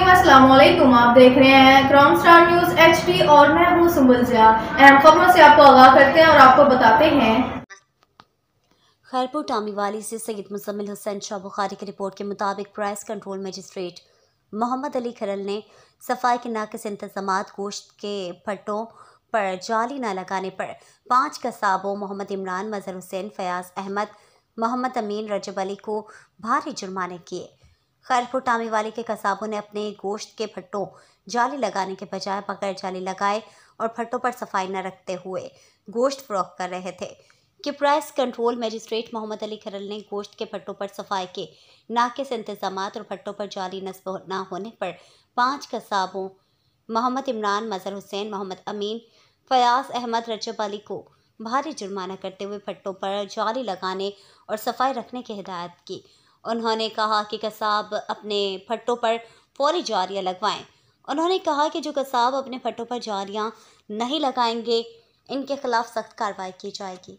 वालेकुम आप देख रहे हैं क्राउन स्टार न्यूज एच और मैं हूँ सुबुल जिया अहम खबरों से आपको आगाह करते हैं और आपको बताते हैं खैरपुर टामीवाली से सैयद मुजम्मिल हुसैन शाह बुखारी की रिपोर्ट के मुताबिक price control magistrate Mohammad Ali Kharal ने सफाई के नाकस इंतजाम गोश्त के भट्टों पर जाली न लगाने पर पाँच कसाबों मोहम्मद इमरान मजहर हुसैन फयाज अहमद मोहम्मद अमीन रजब अली को भारी जुर्माने किए खैरपुर टामीवाली के कसाबों ने अपने गोश्त के भट्टों जाली लगाने के बजाय बगैर जाली लगाए और भट्टों पर सफाई न रखते हुए गोश्त फरोख कर रहे थे कि price control magistrate Mohammad Ali Kharal ने गोश्त के भट्टों पर सफाई के नाकिस इंतजाम और भट्टों पर जाली नस्ब न होने पर पाँच कसाबों मोहम्मद इमरान मजहर हुसैन मोहम्मद अमीन फयाज अहमद रजब अली को भारी जुर्माना करते हुए भट्टों पर जाली लगाने और सफाई रखने की हिदायत की उन्होंने कहा कि कसाब अपने फट्टों पर फौरी जारियाँ लगवाएं उन्होंने कहा कि जो कसाब अपने फट्टों पर जारियाँ नहीं लगाएंगे इनके खिलाफ सख्त कार्रवाई की जाएगी